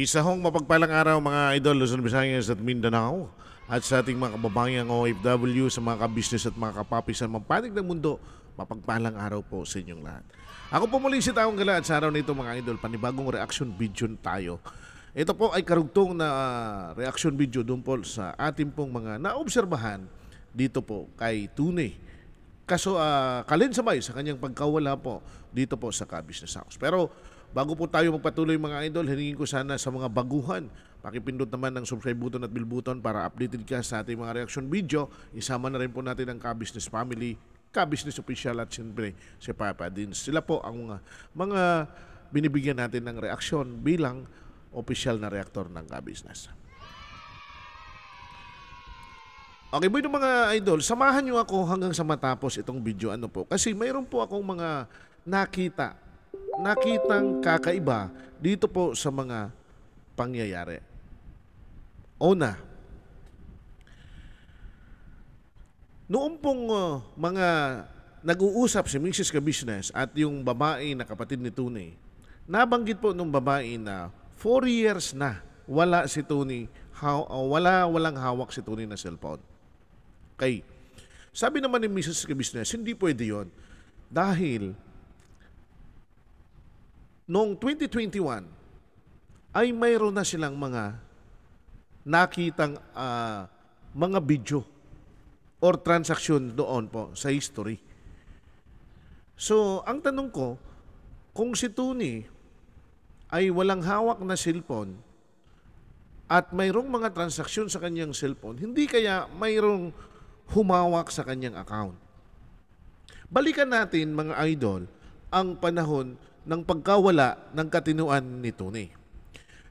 Isa hong mapagpalang araw mga idol Luzon, Visayas at Mindanao at sa ating mga kababayang OFW, sa mga kabisnes at mga kapapisan mampanig ng mundo, mapagpalang araw po sa inyong lahat. Ako po muli si Taong Gala at sa araw nito mga idol, panibagong reaction video tayo. Ito po ay karugtong na ah, reaction video doon po sa ating pong mga naobserbahan dito po kay Tune Kaso uh, ah, kalinsamay sa kanyang pagkawala po dito po sa Kabisnes House. Pero Bago po tayo magpatuloy mga idol, hiningin ko sana sa mga baguhan. Pakipindot naman ng subscribe button at bell button para updated ka sa ating mga reaction video. Isama na rin po natin ang Kabusiness Family, Kabusiness Official at siyempre si Papa din. Sila po ang mga, mga binibigyan natin ng reaction bilang official na reactor ng Kabusiness. Okay, boy ng mga idol, samahan nyo ako hanggang sa matapos itong video ano po. Kasi mayroon po akong mga nakita nakitang kakaiba dito po sa mga pangyayari. Una, noong pong uh, mga nag-uusap si Mrs. ka at yung babae na kapatid ni Tony, nabanggit po nung babae na 4 years na wala si Tony, ha- uh, wala walang hawak si Tony na cellphone. Okay. Sabi naman ni Mrs. ka hindi pwede yon Dahil noong 2021 ay mayroon na silang mga nakitang uh, mga video or transaction doon po sa history. So, ang tanong ko, kung si Tony ay walang hawak na cellphone at mayroong mga transaksyon sa kanyang cellphone, hindi kaya mayroong humawak sa kanyang account. Balikan natin mga idol ang panahon ng pagkawala ng katinuan ni Tony.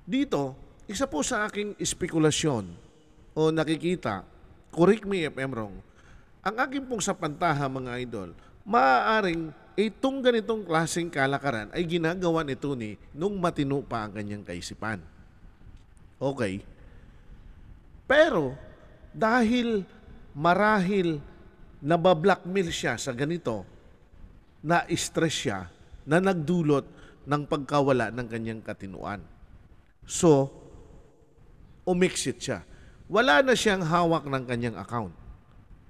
Dito, isa po sa aking espekulasyon o nakikita, correct me if I'm wrong, ang aking pong sapantaha mga idol, maaaring itong ganitong klaseng kalakaran ay ginagawa ni Tony nung matino pa ang kanyang kaisipan. Okay. Pero dahil marahil nabablockmail siya sa ganito, na-stress siya, na nagdulot ng pagkawala ng kanyang katinuan. So, umixit siya. Wala na siyang hawak ng kanyang account.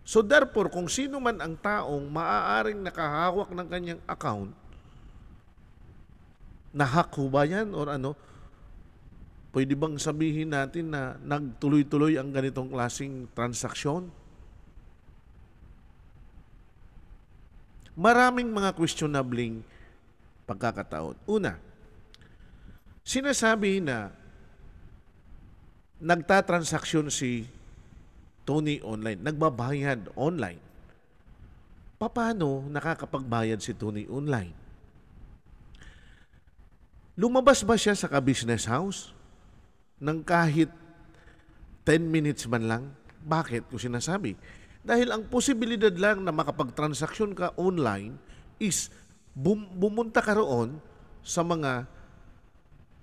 So therefore, kung sino man ang taong maaaring nakahawak ng kanyang account, nahak ho ba yan or ano, pwede bang sabihin natin na nagtuloy-tuloy ang ganitong klasing transaksyon? Maraming mga questionabling pagkakataon. Una, sinasabi na nagtatransaksyon si Tony online, nagbabayad online. Paano nakakapagbayad si Tony online? Lumabas ba siya sa ka-business house ng kahit 10 minutes man lang? Bakit ko sinasabi? Dahil ang posibilidad lang na makapag makapagtransaksyon ka online is bum- bumunta ka roon sa mga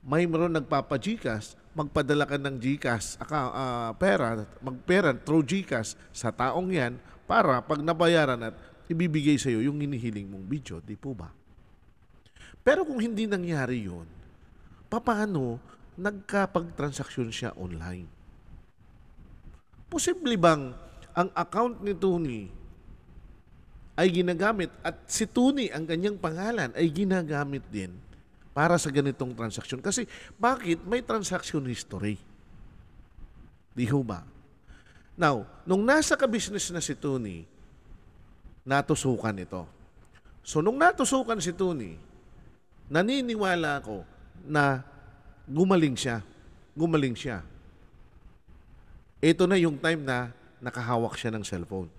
may meron nagpapagikas, magpadala ka ng Gcash, aka, uh, pera, magpera through Gcash sa taong yan para pag nabayaran at ibibigay sa iyo yung hinihiling mong video, di po ba? Pero kung hindi nangyari yun, paano nagkapag-transaksyon siya online? Posible bang ang account ni Tony ay ginagamit at si Tony ang kanyang pangalan, ay ginagamit din para sa ganitong transaksyon. Kasi bakit may transaction history? Di ho ba? Now, nung nasa ka-business na si Tony, natusukan ito. So, nung natusukan si Tony, naniniwala ako na gumaling siya. Gumaling siya. Ito na yung time na nakahawak siya ng cellphone.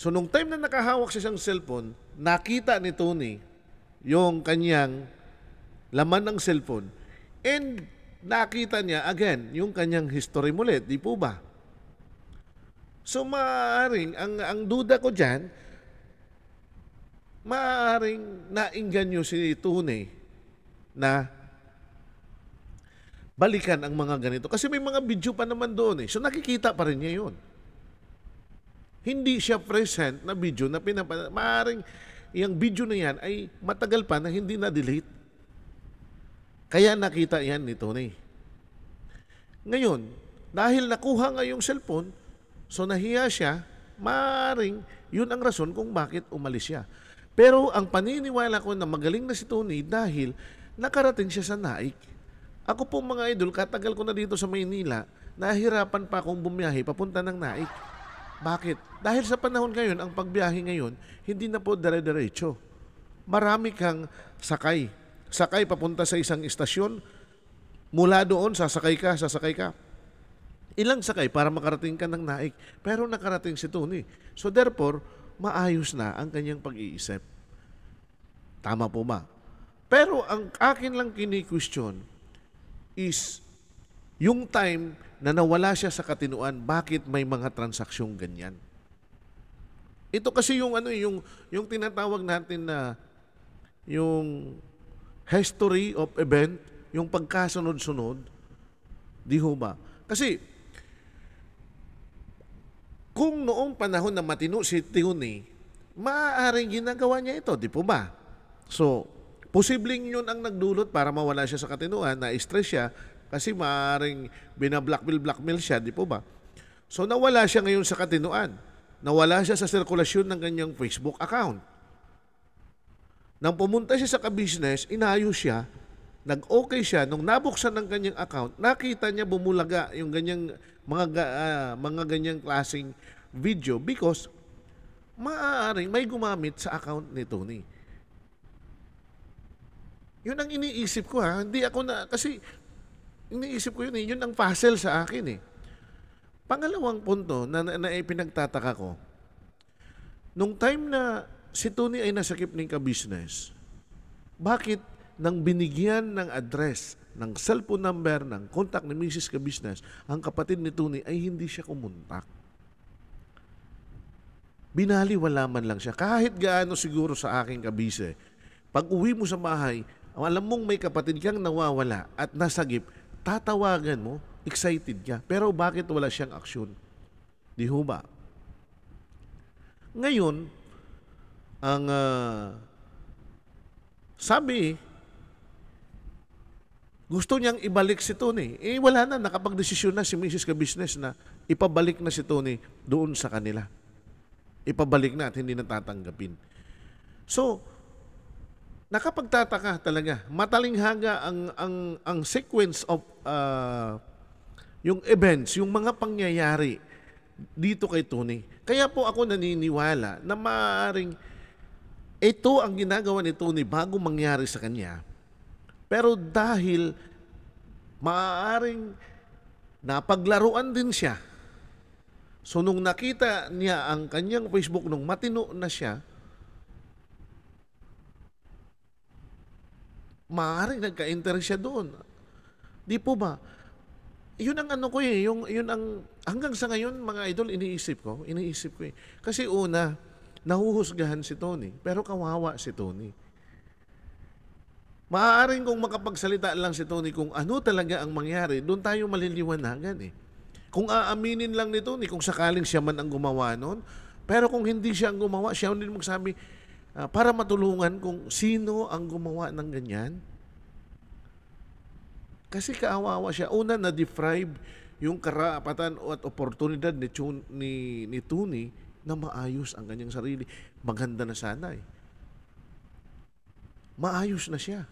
So nung time na nakahawak siya siyang cellphone, nakita ni Tony yung kanyang laman ng cellphone. And nakita niya again yung kanyang history mulit, di po ba? So maaaring ang ang duda ko diyan maaaring nainganyo si Tony na balikan ang mga ganito. Kasi may mga video pa naman doon eh. So nakikita pa rin niya yun. Hindi siya present na video na pinapanood. Maaring yung video na yan ay matagal pa na hindi na-delete. Kaya nakita yan ni Tony. Ngayon, dahil nakuha nga yung cellphone, so nahiya siya, maaring yun ang rason kung bakit umalis siya. Pero ang paniniwala ko na magaling na si Tony dahil nakarating siya sa Naik. Ako po mga idol, katagal ko na dito sa Maynila, nahirapan pa akong bumiyahe papunta ng Naik. Bakit? Dahil sa panahon ngayon, ang pagbiyahe ngayon, hindi na po dire-diretso. Marami kang sakay. Sakay papunta sa isang istasyon, mula doon, sasakay ka, sasakay ka. Ilang sakay para makarating ka ng naik. Pero nakarating si Tony. So therefore, maayos na ang kanyang pag-iisip. Tama po ma. Pero ang akin lang kini-question is yung time na nawala siya sa katinuan, bakit may mga transaksyong ganyan? Ito kasi yung ano eh, yung yung tinatawag natin na yung history of event, yung pagkasunod-sunod, di ho ba? Kasi kung noong panahon na matino si Tiuni, maaaring ginagawa niya ito, di po ba? So, posibleng yun ang nagdulot para mawala siya sa katinuan, na-stress siya, kasi maaaring binablockmail-blockmail siya, di po ba? So nawala siya ngayon sa katinoan. Nawala siya sa sirkulasyon ng kanyang Facebook account. Nang pumunta siya sa ka-business, inayos siya, nag-okay siya. Nung nabuksan ng kanyang account, nakita niya bumulaga yung ganyang, mga, uh, mga ganyang klaseng video because maaaring may gumamit sa account ni Tony. Yun ang iniisip ko ha. Hindi ako na, kasi yung naisip ko yun, eh, yun ang puzzle sa akin eh. Pangalawang punto na, na, na ipinagtataka ko, nung time na si Tony ay nasakip ng ka-business, bakit nang binigyan ng address, ng cellphone number, ng contact ni Mrs. Ka-business, ang kapatid ni Tony ay hindi siya kumuntak? Binali, wala man lang siya. Kahit gaano siguro sa aking kabise, pag uwi mo sa bahay, alam mong may kapatid kang nawawala at nasagip, tatawagan mo, excited ka. Pero bakit wala siyang aksyon? Di ho ba? Ngayon, ang uh, sabi, gusto niyang ibalik si Tony. Eh wala na, nakapagdesisyon na si Mrs. ka na ipabalik na si Tony doon sa kanila. Ipabalik na at hindi na tatanggapin. So, nakapagtataka talaga. Matalinghaga ang ang ang sequence of uh, yung events, yung mga pangyayari dito kay Tony. Kaya po ako naniniwala na maaring ito ang ginagawa ni Tony bago mangyari sa kanya. Pero dahil maaring napaglaruan din siya. So nung nakita niya ang kanyang Facebook nung matino na siya, maaaring nagka-enter siya doon. Di po ba? Yun ang ano ko eh, yung, yun ang, hanggang sa ngayon mga idol, iniisip ko, iniisip ko eh. Kasi una, nahuhusgahan si Tony, pero kawawa si Tony. Maaaring kung makapagsalita lang si Tony kung ano talaga ang mangyari, doon tayo maliliwanagan eh. Kung aaminin lang ni Tony, kung sakaling siya man ang gumawa noon, pero kung hindi siya ang gumawa, siya din magsabi, uh, para matulungan kung sino ang gumawa ng ganyan. Kasi kaawawa siya. Una, na-deprive yung karapatan at oportunidad ni, Chun, ni, ni Tuni na maayos ang kanyang sarili. Maganda na sana eh. Maayos na siya.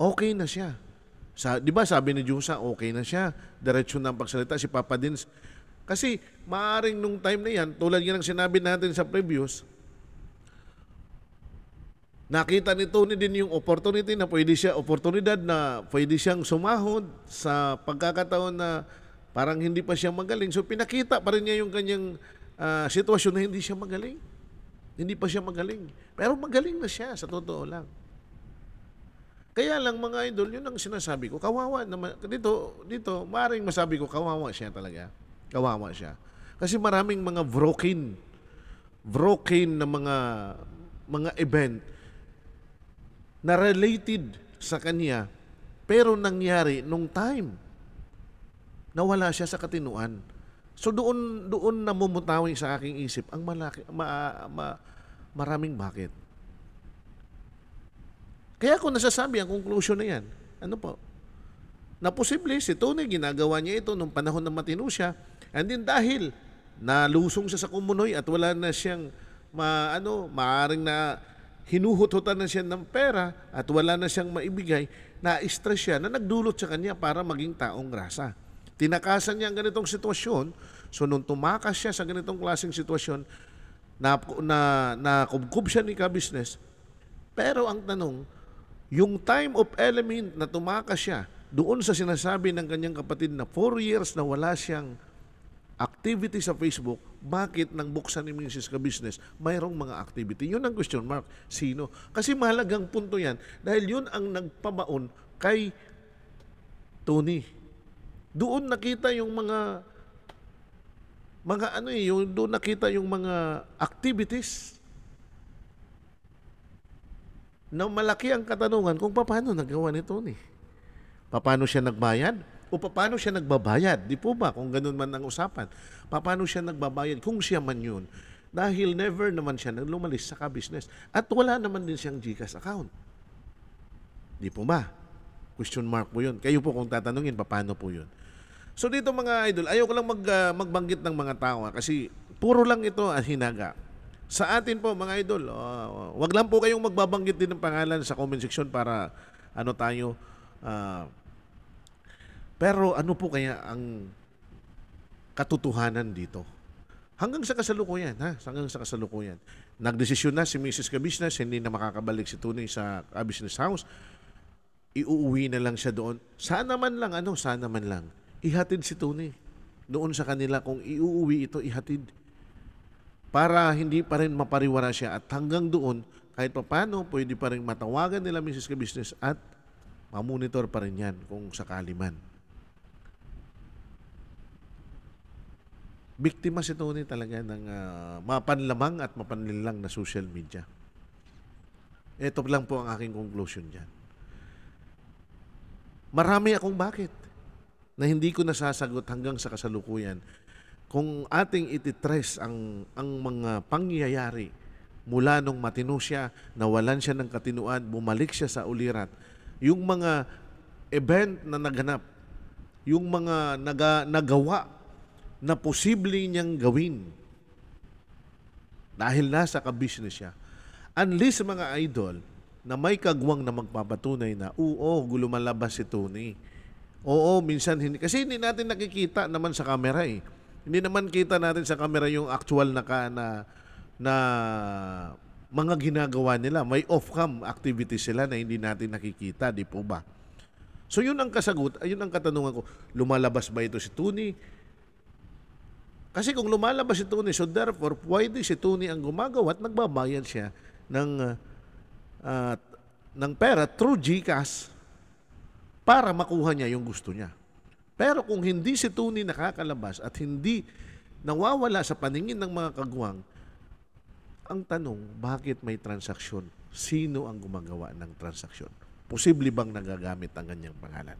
Okay na siya. Sa, di ba sabi ni Jusa, okay na siya. Diretso na ang pagsalita. Si Papa Dins, kasi maaring nung time na yan, tulad yan ang sinabi natin sa previous, nakita ni Tony din yung opportunity na pwede siya, oportunidad na pwede siyang sumahod sa pagkakataon na parang hindi pa siya magaling. So pinakita pa rin niya yung kanyang uh, sitwasyon na hindi siya magaling. Hindi pa siya magaling. Pero magaling na siya, sa totoo lang. Kaya lang mga idol, yun ang sinasabi ko. Kawawa naman. Dito, dito, maring masabi ko, kawawa siya talaga. Kawawa siya. Kasi maraming mga broken, broken na mga mga event na related sa kanya pero nangyari nung time nawala siya sa katinuan. So doon doon namumutawi sa aking isip ang malaki ma, ma, maraming bakit. Kaya ako nasasabi ang conclusion na yan. Ano po? Na posible si Tony ginagawa niya ito nung panahon na matino siya And then dahil nalusong siya sa kumunoy at wala na siyang ma, ano, maaring na hinuhututan na siya ng pera at wala na siyang maibigay, na-stress siya na nagdulot sa kanya para maging taong rasa. Tinakasan niya ang ganitong sitwasyon, so nung tumakas siya sa ganitong klaseng sitwasyon, na, na, nakubkub siya ni ka-business, pero ang tanong, yung time of element na tumakas siya, doon sa sinasabi ng kanyang kapatid na 4 years na wala siyang activity sa Facebook, bakit nang buksan ni Mrs. ka mayroong mga activity? Yun ang question mark. Sino? Kasi mahalagang punto yan dahil yun ang nagpabaon kay Tony. Doon nakita yung mga mga ano eh, yung, doon nakita yung mga activities na malaki ang katanungan kung paano nagawa ni Tony. Paano siya nagbayad? O paano siya nagbabayad? Di po ba? Kung ganun man ang usapan. Paano siya nagbabayad? Kung siya man yun. Dahil never naman siya nang lumalis sa ka-business. At wala naman din siyang GCash account. Di po ba? Question mark po yun. Kayo po kung tatanungin, paano po yun? So dito mga idol, ayaw ko lang mag, uh, magbanggit ng mga tao ah, kasi puro lang ito ang hinaga. Sa atin po mga idol, uh, wag lang po kayong magbabanggit din ng pangalan sa comment section para ano tayo uh, pero ano po kaya ang katotohanan dito? Hanggang sa kasalukuyan, ha? Hanggang sa kasalukuyan. Nagdesisyon na si Mrs. Kabisnes, hindi na makakabalik si Tunay sa business House. Iuuwi na lang siya doon. Sana man lang, ano, sana man lang. Ihatid si Tunay doon sa kanila kung iuuwi ito, ihatid. Para hindi pa rin mapariwara siya at hanggang doon, kahit paano, pwede pa rin matawagan nila Mrs. Kabisnes at mamonitor pa rin yan kung sakali man. biktima si Tony talaga ng uh, mapanlamang at mapanlilang na social media. Ito lang po ang aking conclusion dyan. Marami akong bakit na hindi ko nasasagot hanggang sa kasalukuyan kung ating ititress ang, ang mga pangyayari mula nung matino siya, nawalan siya ng katinuan, bumalik siya sa ulirat, yung mga event na naganap, yung mga naga, nagawa na posible niyang gawin dahil nasa ka-business siya. Unless mga idol na may kagwang na magpapatunay na, oo, gulumalabas si Tony. Oo, minsan hindi. Kasi hindi natin nakikita naman sa camera eh. Hindi naman kita natin sa camera yung actual na, na, na mga ginagawa nila. May off-cam activity sila na hindi natin nakikita, di po ba? So yun ang kasagot, ayun ang katanungan ko. Lumalabas ba ito si Tony? Kasi kung lumalabas si Tony, so therefore, pwede si Tony ang gumagawa at nagbabayan siya ng, uh, ng pera through GCash para makuha niya yung gusto niya. Pero kung hindi si Tony nakakalabas at hindi nawawala sa paningin ng mga kagwang, ang tanong, bakit may transaksyon? Sino ang gumagawa ng transaksyon? Posible bang nagagamit ang ganyang pangalan?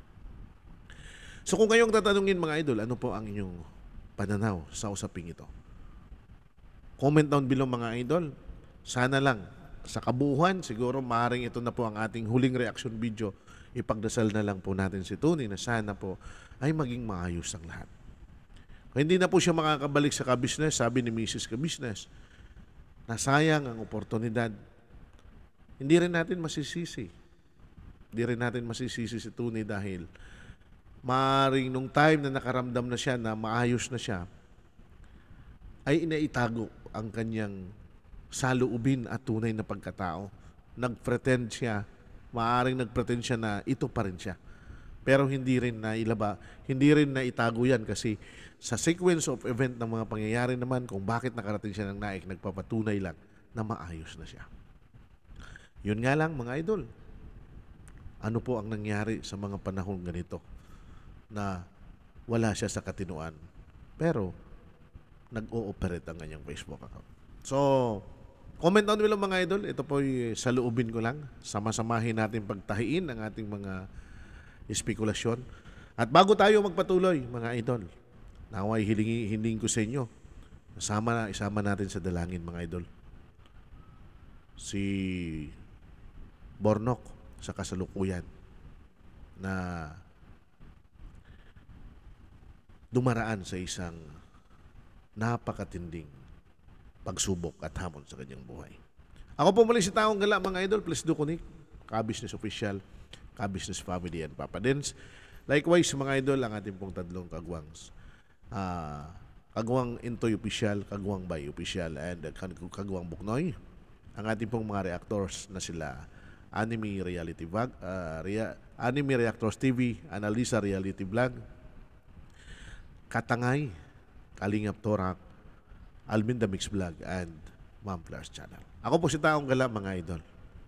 So kung kayong tatanungin mga idol, ano po ang inyong pananaw sa usaping ito. Comment down below mga idol. Sana lang sa kabuhan, siguro maaaring ito na po ang ating huling reaction video. Ipagdasal na lang po natin si Tony na sana po ay maging maayos ang lahat. Kung hindi na po siya makakabalik sa kabisnes, sabi ni Mrs. Kabisnes, nasayang ang oportunidad. Hindi rin natin masisisi. Hindi rin natin masisisi si Tony dahil maaaring nung time na nakaramdam na siya na maayos na siya, ay inaitago ang kanyang saluubin at tunay na pagkatao. Nagpretend siya, maaaring nagpretend siya na ito pa rin siya. Pero hindi rin na ilaba, hindi rin na itago yan kasi sa sequence of event ng mga pangyayari naman kung bakit nakarating siya ng naik, nagpapatunay lang na maayos na siya. Yun nga lang mga idol, ano po ang nangyari sa mga panahon ganito? na wala siya sa katinuan. Pero, nag-ooperate ang kanyang Facebook account. So, comment down below mga idol. Ito po sa loobin ko lang. Sama-samahin natin pagtahiin ang ating mga espekulasyon. At bago tayo magpatuloy, mga idol, naway hilingin, hiling ko sa inyo, Sama isama natin sa dalangin mga idol. Si Bornok sa kasalukuyan na dumaraan sa isang napakatinding pagsubok at hamon sa kanyang buhay. Ako po muli si Taong Gala, mga idol. Please do connect. Ka-business official, ka-business family, and Papa Dens. Likewise, mga idol, ang ating pong tatlong kagwangs. Uh, ah, kagwang Intoy Official, Kagwang Bay Official, and Kagwang Buknoy. Ang ating pong mga reactors na sila Anime Reality Vlog, uh, Rea- Anime Reactors TV, Analisa Reality Vlog, Katangay, Kalingap Torak, Alvin Mix Vlog, and Ma'am Flowers Channel. Ako po si Taong Gala, mga idol.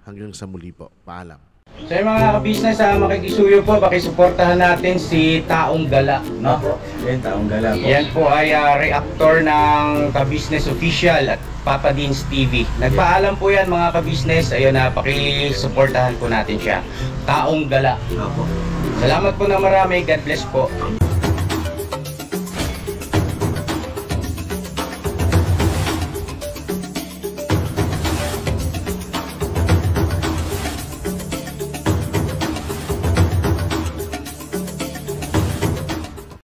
Hanggang sa muli po. Paalam. So mga ka-business, ah, makikisuyo po, pakisuportahan natin si Taong Gala. No? Yan, taong gala po. Yan po ay ah, reactor ng Kabisnes official at Papa Deans TV. Nagpaalam po yan mga kabisnes. business Ayun na, ah, pakisuportahan po natin siya. Taong Gala. Opo. Salamat po na marami. God bless po.